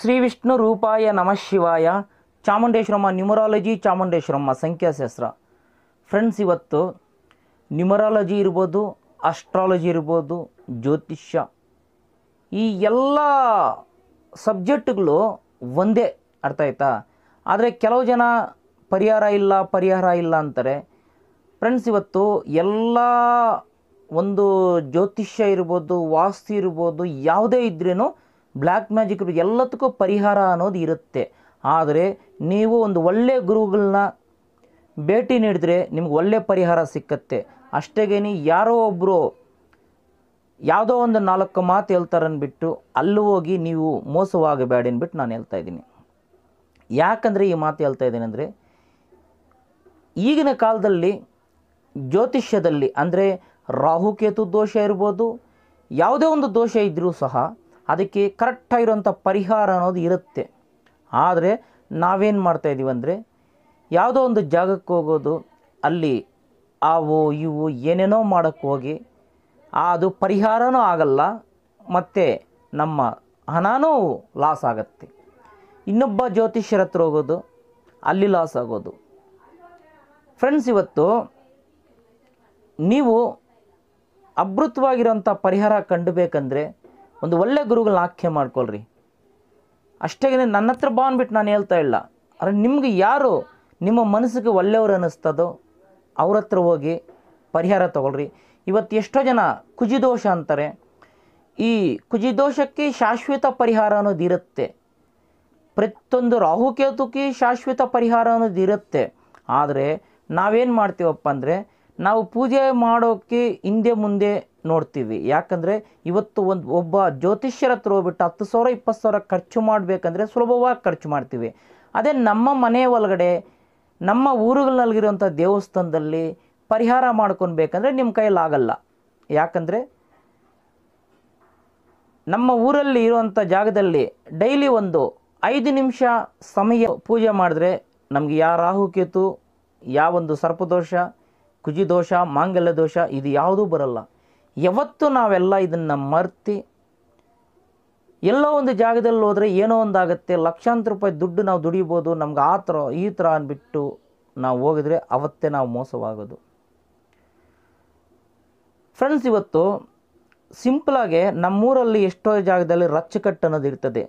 ಶ್ರೀ ವಿಷ್ಣು ರೂಪಾಯ ನಮಃ ಶಿವಾಯ ಚಾಮುಂಡೇಶ್ವರಮ್ಮ ನ್ಯೂಮರಾಲಜಿ ಚಾಮುಂಡೇಶ್ವರಮ್ಮ ಸಂಖ್ಯಾಶಾಸ್ತ್ರ ಫ್ರೆಂಡ್ಸ್ ಇವತ್ತು ನ್ಯೂಮರಾಲಜಿ ಇರ್ಬೋದು ಅಸ್ಟ್ರಾಲಜಿ ಇರ್ಬೋದು ಜ್ಯೋತಿಷ್ಯ ಈ ಎಲ್ಲ ಸಬ್ಜೆಕ್ಟ್ಗಳು ಒಂದೇ ಅರ್ಥ ಆಯ್ತಾ ಆದರೆ ಕೆಲವು ಜನ ಪರಿಹಾರ ಇಲ್ಲ ಪರಿಹಾರ ಇಲ್ಲ ಅಂತಾರೆ ಫ್ರೆಂಡ್ಸ್ ಇವತ್ತು ಎಲ್ಲ ಒಂದು ಜ್ಯೋತಿಷ್ಯ ಇರ್ಬೋದು ವಾಸ್ತು ಇರ್ಬೋದು ಯಾವುದೇ ಇದ್ರೂ ಬ್ಲ್ಯಾಕ್ ಮ್ಯಾಜಿಕ್ ಎಲ್ಲದಕ್ಕೂ ಪರಿಹಾರ ಅನ್ನೋದು ಇರುತ್ತೆ ಆದರೆ ನೀವು ಒಂದು ಒಳ್ಳೆಯ ಗುರುಗಳನ್ನ ಭೇಟಿ ನೀಡಿದರೆ ನಿಮ್ಗೆ ಒಳ್ಳೆಯ ಪರಿಹಾರ ಸಿಕ್ಕತ್ತೆ ಅಷ್ಟೇಗೇನಿ ಯಾರೋ ಒಬ್ಬರು ಯಾವುದೋ ಒಂದು ನಾಲ್ಕು ಮಾತು ಹೇಳ್ತಾರನ್ಬಿಟ್ಟು ಅಲ್ಲಿ ಹೋಗಿ ನೀವು ಮೋಸವಾಗಬೇಡಿ ಅನ್ಬಿಟ್ಟು ನಾನು ಹೇಳ್ತಾ ಇದ್ದೀನಿ ಯಾಕಂದರೆ ಈ ಮಾತು ಹೇಳ್ತಾ ಇದ್ದೀನಿ ಅಂದರೆ ಈಗಿನ ಕಾಲದಲ್ಲಿ ಜ್ಯೋತಿಷ್ಯದಲ್ಲಿ ಅಂದರೆ ರಾಹುಕೇತು ದೋಷ ಇರ್ಬೋದು ಯಾವುದೇ ಒಂದು ದೋಷ ಇದ್ದರೂ ಸಹ ಅದಕ್ಕೆ ಕರೆಕ್ಟಾಗಿರುವಂಥ ಪರಿಹಾರ ಅನ್ನೋದು ಇರುತ್ತೆ ಆದರೆ ನಾವೇನು ಮಾಡ್ತಾಯಿದ್ದೀವಿ ಅಂದರೆ ಯಾವುದೋ ಒಂದು ಜಾಗಕ್ಕೆ ಹೋಗೋದು ಅಲ್ಲಿ ಅವು ಇವು ಏನೇನೋ ಮಾಡೋಕ್ಕೆ ಹೋಗಿ ಅದು ಪರಿಹಾರನೂ ಆಗಲ್ಲ ಮತ್ತು ನಮ್ಮ ಹಣನೂ ಲಾಸ್ ಆಗುತ್ತೆ ಇನ್ನೊಬ್ಬ ಜ್ಯೋತಿಷ್ಯರ ಹತ್ರ ಹೋಗೋದು ಅಲ್ಲಿ ಲಾಸ್ ಆಗೋದು ಫ್ರೆಂಡ್ಸ್ ಇವತ್ತು ನೀವು ಅಭೃತವಾಗಿರೋಂಥ ಪರಿಹಾರ ಕಂಡುಬೇಕಂದ್ರೆ ಒಂದು ಒಳ್ಳೆ ಗುರುಗಳನ್ನ ಆಕೆ ಮಾಡ್ಕೊಳ್ರಿ ಅಷ್ಟೇ ನನ್ನ ಹತ್ರ ಬಾ ನಾನು ಹೇಳ್ತಾ ಇಲ್ಲ ಆದರೆ ನಿಮ್ಗೆ ಯಾರು ನಿಮ್ಮ ಮನಸ್ಸಿಗೆ ಒಳ್ಳೆಯವರು ಅನ್ನಿಸ್ತದೋ ಅವ್ರ ಹತ್ರ ಹೋಗಿ ಪರಿಹಾರ ತೊಗೊಳ್ರಿ ಇವತ್ತು ಎಷ್ಟೋ ಜನ ಕುಜಿದೋಷ ಅಂತಾರೆ ಈ ಕುಜಿದೋಷಕ್ಕೆ ಶಾಶ್ವತ ಪರಿಹಾರ ಅನ್ನೋದಿರುತ್ತೆ ಪ್ರತಿಯೊಂದು ರಾಹುಕೇತುಕಿ ಶಾಶ್ವತ ಪರಿಹಾರ ಅನ್ನೋದಿರುತ್ತೆ ಆದರೆ ನಾವೇನು ಮಾಡ್ತೀವಪ್ಪ ಅಂದರೆ ನಾವು ಪೂಜೆ ಮಾಡೋಕ್ಕೆ ಹಿಂದೆ ಮುಂದೆ ನೋಡ್ತೀವಿ ಯಾಕಂದರೆ ಇವತ್ತು ಒಂದು ಒಬ್ಬ ಜ್ಯೋತಿಷ್ಯರ ಹತ್ರ ಹೋಗ್ಬಿಟ್ಟು ಹತ್ತು ಸಾವಿರ ಇಪ್ಪತ್ತು ಸಾವಿರ ಖರ್ಚು ಮಾಡಬೇಕಂದ್ರೆ ಸುಲಭವಾಗಿ ಖರ್ಚು ಮಾಡ್ತೀವಿ ಅದೇ ನಮ್ಮ ಮನೆ ಒಳಗಡೆ ನಮ್ಮ ಊರುಗಳಲ್ಲಿರುವಂಥ ದೇವಸ್ಥಾನದಲ್ಲಿ ಪರಿಹಾರ ಮಾಡ್ಕೊಬೇಕಂದ್ರೆ ನಿಮ್ಮ ಆಗಲ್ಲ ಯಾಕಂದರೆ ನಮ್ಮ ಊರಲ್ಲಿ ಇರುವಂಥ ಜಾಗದಲ್ಲಿ ಡೈಲಿ ಒಂದು ಐದು ನಿಮಿಷ ಸಮಯ ಪೂಜೆ ಮಾಡಿದ್ರೆ ನಮಗೆ ಯಾವ ರಾಹುಕೇತು ಯಾವೊಂದು ಸರ್ಪದೋಷ ಕುಜಿದೋಷ ಮಾಂಗಲ್ಯ ದೋಷ ಇದು ಯಾವುದೂ ಬರಲ್ಲ ಯಾವತ್ತು ನಾವೆಲ್ಲ ಇದನ್ನು ಮರ್ತಿ ಎಲ್ಲೋ ಒಂದು ಜಾಗದಲ್ಲಿ ಹೋದರೆ ಏನೋ ಒಂದಾಗುತ್ತೆ ಲಕ್ಷಾಂತರ ರೂಪಾಯಿ ದುಡ್ಡು ನಾವು ದುಡಿಬೋದು ನಮ್ಗೆ ಆ ಥರ ಈ ಥರ ಅಂದ್ಬಿಟ್ಟು ನಾವು ಹೋಗಿದ್ರೆ ಅವತ್ತೇ ನಾವು ಮೋಸವಾಗೋದು ಫ್ರೆಂಡ್ಸ್ ಇವತ್ತು ಸಿಂಪಲಾಗೆ ನಮ್ಮೂರಲ್ಲಿ ಎಷ್ಟೋ ಜಾಗದಲ್ಲಿ ರಚ್ಚಕಟ್ಟು ಅನ್ನೋದು ಇರ್ತದೆ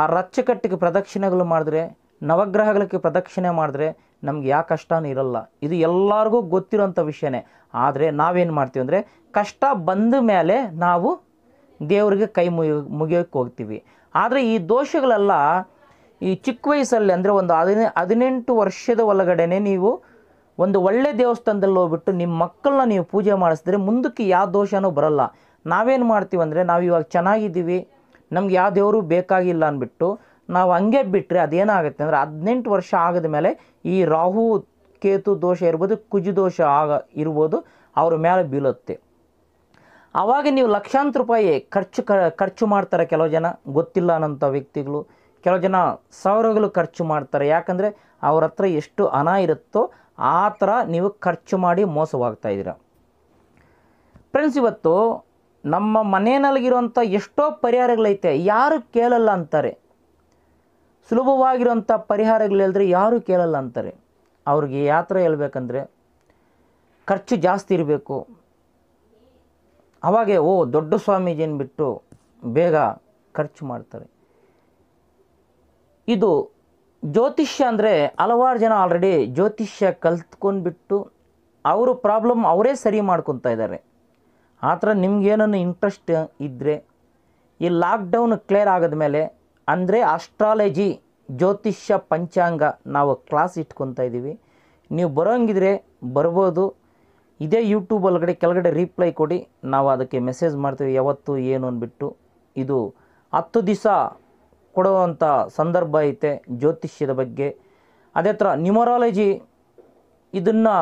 ಆ ರಚ್ಚಕಟ್ಟಿಗೆ ಪ್ರದಕ್ಷಿಣೆಗಳು ಮಾಡಿದ್ರೆ ನವಗ್ರಹಗಳಿಗೆ ಪ್ರದಕ್ಷಿಣೆ ಮಾಡಿದ್ರೆ ನಮ್ಗೆ ಯಾವ ಕಷ್ಟನೂ ಇರಲ್ಲ ಇದು ಎಲ್ಲರಿಗೂ ಗೊತ್ತಿರೋಂಥ ವಿಷಯನೇ ಆದರೆ ನಾವೇನು ಮಾಡ್ತೀವಿ ಅಂದರೆ ಕಷ್ಟ ಬಂದ ಮೇಲೆ ನಾವು ದೇವರಿಗೆ ಕೈ ಮುಗಿ ಮುಗಿಯೋಕ್ಕೆ ಹೋಗ್ತೀವಿ ಆದರೆ ಈ ದೋಷಗಳೆಲ್ಲ ಈ ಚಿಕ್ಕ ವಯಸ್ಸಲ್ಲಿ ಅಂದರೆ ಒಂದು ಹದಿನೆ ಹದಿನೆಂಟು ವರ್ಷದ ಒಳಗಡೆ ನೀವು ಒಂದು ಒಳ್ಳೆ ದೇವಸ್ಥಾನದಲ್ಲಿ ಹೋಗ್ಬಿಟ್ಟು ನಿಮ್ಮ ಮಕ್ಕಳನ್ನ ನೀವು ಪೂಜೆ ಮಾಡಿಸಿದ್ರೆ ಮುಂದಕ್ಕೆ ಯಾವ ದೋಷನೂ ಬರಲ್ಲ ನಾವೇನು ಮಾಡ್ತೀವಿ ಅಂದರೆ ನಾವು ಇವಾಗ ಚೆನ್ನಾಗಿದ್ದೀವಿ ನಮ್ಗೆ ಯಾವ ದೇವರು ಬೇಕಾಗಿಲ್ಲ ಅಂದ್ಬಿಟ್ಟು ನಾವು ಹಂಗೆ ಬಿಟ್ಟರೆ ಅದೇನಾಗುತ್ತೆ ಅಂದರೆ ಹದಿನೆಂಟು ವರ್ಷ ಆಗದ ಮೇಲೆ ಈ ರಾಹು ಕೇತು ದೋಷ ಇರ್ಬೋದು ಕುಜು ದೋಷ ಆಗ ಇರ್ಬೋದು ಅವ್ರ ಮೇಲೆ ಬೀಳುತ್ತೆ ಆವಾಗ ನೀವು ಲಕ್ಷಾಂತರ ರೂಪಾಯಿ ಖರ್ಚು ಖರ್ಚು ಮಾಡ್ತಾರೆ ಕೆಲವು ಜನ ಗೊತ್ತಿಲ್ಲ ಅನ್ನೋಂಥ ವ್ಯಕ್ತಿಗಳು ಕೆಲವು ಜನ ಸಾವಿರಗಳು ಖರ್ಚು ಮಾಡ್ತಾರೆ ಯಾಕಂದರೆ ಅವ್ರ ಹತ್ರ ಎಷ್ಟು ಹಣ ಇರುತ್ತೋ ಆ ಥರ ನೀವು ಖರ್ಚು ಮಾಡಿ ಮೋಸವಾಗ್ತಾ ಇದ್ದೀರ ಫ್ರೆಂಡ್ಸ್ ಇವತ್ತು ನಮ್ಮ ಮನೆಯಲ್ಲಿರುವಂಥ ಎಷ್ಟೋ ಪರಿಹಾರಗಳೈತೆ ಯಾರು ಕೇಳಲ್ಲ ಅಂತಾರೆ ಸುಲಭವಾಗಿರುವಂಥ ಪರಿಹಾರಗಳು ಹೇಳಿದ್ರೆ ಯಾರೂ ಕೇಳಲ್ಲ ಅಂತಾರೆ ಅವ್ರಿಗೆ ಯಾತ್ರೆ ಹೇಳ್ಬೇಕಂದ್ರೆ ಖರ್ಚು ಜಾಸ್ತಿ ಇರಬೇಕು ಅವಾಗೆ ಓ ದೊಡ್ಡ ಸ್ವಾಮೀಜಿಯನ್ನು ಬಿಟ್ಟು ಬೇಗ ಖರ್ಚು ಮಾಡ್ತಾರೆ ಇದು ಜ್ಯೋತಿಷ್ಯ ಅಂದರೆ ಹಲವಾರು ಜನ ಆಲ್ರೆಡಿ ಜ್ಯೋತಿಷ್ಯ ಕಲ್ತ್ಕೊಂಡ್ಬಿಟ್ಟು ಅವರು ಪ್ರಾಬ್ಲಮ್ ಅವರೇ ಸರಿ ಮಾಡ್ಕೊತಾ ಇದ್ದಾರೆ ಆ ಥರ ನಿಮ್ಗೇನನ್ನು ಇಂಟ್ರೆಸ್ಟ್ ಇದ್ದರೆ ಈ ಲಾಕ್ಡೌನ್ ಕ್ಲಿಯರ್ ಮೇಲೆ ಅಂದರೆ ಆಸ್ಟ್ರಾಲಜಿ ಜ್ಯೋತಿಷ್ಯ ಪಂಚಾಂಗ ನಾವು ಕ್ಲಾಸ್ ಇಟ್ಕೊತಾ ಇದ್ದೀವಿ ನೀವು ಬರೋಂಗಿದ್ರೆ ಬರ್ಬೋದು ಇದೇ ಯೂಟ್ಯೂಬ್ ಒಳಗಡೆ ಕೆಳಗಡೆ ರಿಪ್ಲೈ ಕೊಡಿ ನಾವು ಅದಕ್ಕೆ ಮೆಸೇಜ್ ಮಾಡ್ತೀವಿ ಯಾವತ್ತು ಏನು ಅಂದ್ಬಿಟ್ಟು ಇದು ಹತ್ತು ದಿವಸ ಕೊಡುವಂಥ ಸಂದರ್ಭ ಐತೆ ಜ್ಯೋತಿಷ್ಯದ ಬಗ್ಗೆ ಅದೇ ಥರ ನ್ಯೂಮರಾಲಜಿ ಇದನ್ನು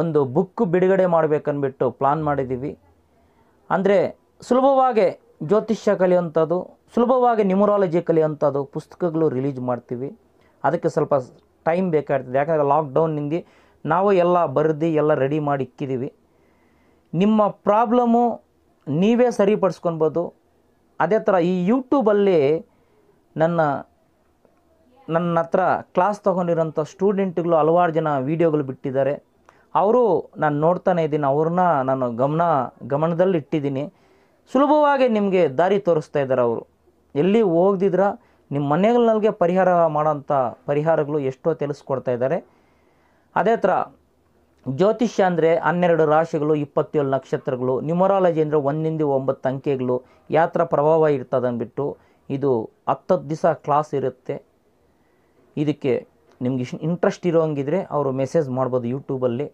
ಒಂದು ಬುಕ್ ಬಿಡುಗಡೆ ಮಾಡಬೇಕನ್ಬಿಟ್ಟು ಪ್ಲಾನ್ ಮಾಡಿದ್ದೀವಿ ಅಂದರೆ ಸುಲಭವಾಗಿ ಜ್ಯೋತಿಷ್ಯ ಕಲಿಯುವಂಥದ್ದು ಸುಲಭವಾಗಿ ನ್ಯೂಮರಾಲಜಿ ಕಲಿಯುವಂಥದ್ದು ಪುಸ್ತಕಗಳು ರಿಲೀಸ್ ಮಾಡ್ತೀವಿ ಅದಕ್ಕೆ ಸ್ವಲ್ಪ ಟೈಮ್ ಬೇಕಾಗ್ತದೆ ಯಾಕಂದರೆ ಲಾಕ್ಡೌನ್ನಿಂದ ನಾವು ಎಲ್ಲ ಬರೆದು ಎಲ್ಲ ರೆಡಿ ಮಾಡಿ ಇಕ್ಕಿದ್ದೀವಿ ನಿಮ್ಮ ಪ್ರಾಬ್ಲಮ್ಮು ನೀವೇ ಸರಿಪಡಿಸ್ಕೊಬೋದು ಅದೇ ಥರ ಈ ಯೂಟ್ಯೂಬಲ್ಲಿ ನನ್ನ ನನ್ನ ಹತ್ರ ಕ್ಲಾಸ್ ತೊಗೊಂಡಿರೋಂಥ ಸ್ಟೂಡೆಂಟ್ಗಳು ಹಲವಾರು ಜನ ವೀಡಿಯೋಗಳು ಬಿಟ್ಟಿದ್ದಾರೆ ಅವರು ನಾನು ನೋಡ್ತಾನೆ ಇದ್ದೀನಿ ಅವ್ರನ್ನ ನಾನು ಗಮನ ಗಮನದಲ್ಲಿ ಇಟ್ಟಿದ್ದೀನಿ ಸುಲಭವಾಗಿ ನಿಮಗೆ ದಾರಿ ತೋರಿಸ್ತಾ ಇದ್ದಾರೆ ಅವರು ಎಲ್ಲಿ ಹೋಗ್ದಿದ್ರ ನಿಮ್ಮ ಮನೆಗಳಿಗೆ ಪರಿಹಾರ ಮಾಡೋಂಥ ಪರಿಹಾರಗಳು ಎಷ್ಟೋ ತಿಳಿಸ್ಕೊಡ್ತಾ ಇದ್ದಾರೆ ಅದೇ ಥರ ಜ್ಯೋತಿಷ್ಯ ಅಂದರೆ ಹನ್ನೆರಡು ರಾಶಿಗಳು ಇಪ್ಪತ್ತೇಳು ನಕ್ಷತ್ರಗಳು ನ್ಯೂಮರಾಲಜಿ ಅಂದರೆ ಒಂದಿಂದ ಒಂಬತ್ತು ಅಂಕೆಗಳು ಯಾವ ಥರ ಪ್ರಭಾವ ಅಂದ್ಬಿಟ್ಟು ಇದು ಹತ್ತತ್ತು ದಿವಸ ಕ್ಲಾಸ್ ಇರುತ್ತೆ ಇದಕ್ಕೆ ನಿಮ್ಗೆ ಇಷ್ಟು ಇಂಟ್ರೆಸ್ಟ್ ಇರೋಂಗಿದ್ರೆ ಅವರು ಮೆಸೇಜ್ ಮಾಡ್ಬೋದು ಯೂಟ್ಯೂಬಲ್ಲಿ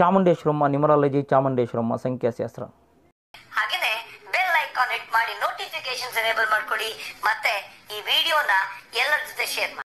ಚಾಮುಂಡೇಶ್ವರಮ್ಮ ನ್ಯೂಮರಾಲಜಿ ಚಾಮುಂಡೇಶ್ವರಮ್ಮ ಸಂಖ್ಯಾಶಾಸ್ತ್ರ ಸಬ್ಸ್ಕ್ರೈಬರ್ ಮಾಡ್ಕೊಡಿ ಮತ್ತೆ ಈ ವಿಡಿಯೋನ ಎಲ್ಲರ ಜೊತೆ ಶೇರ್ ಮಾಡಿ